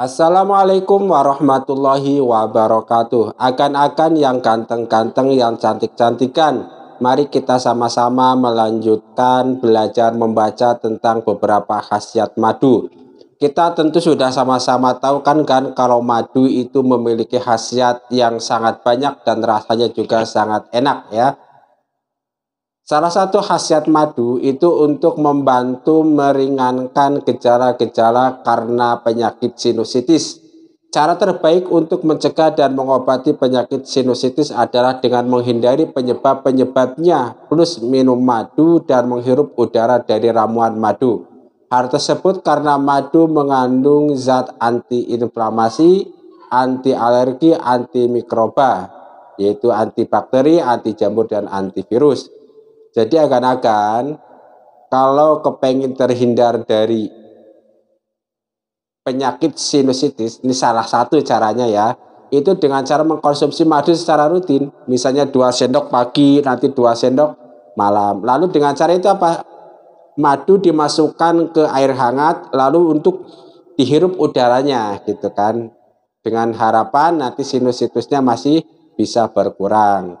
Assalamualaikum warahmatullahi wabarakatuh. Akan-akan yang ganteng-ganteng, yang cantik-cantikan. Mari kita sama-sama melanjutkan belajar membaca tentang beberapa khasiat madu. Kita tentu sudah sama-sama tahu kan kan kalau madu itu memiliki khasiat yang sangat banyak dan rasanya juga sangat enak ya. Salah satu khasiat madu itu untuk membantu meringankan gejala-gejala karena penyakit sinusitis. Cara terbaik untuk mencegah dan mengobati penyakit sinusitis adalah dengan menghindari penyebab-penyebabnya, plus minum madu dan menghirup udara dari ramuan madu. Hal tersebut karena madu mengandung zat antiinflamasi, anti alergi, antimikroba, yaitu antibakteri, anti jamur dan antivirus. Jadi akan-akan kalau kepengen terhindar dari penyakit sinusitis, ini salah satu caranya ya, itu dengan cara mengkonsumsi madu secara rutin. Misalnya dua sendok pagi, nanti dua sendok malam. Lalu dengan cara itu apa? Madu dimasukkan ke air hangat, lalu untuk dihirup udaranya gitu kan. Dengan harapan nanti sinusitisnya masih bisa berkurang.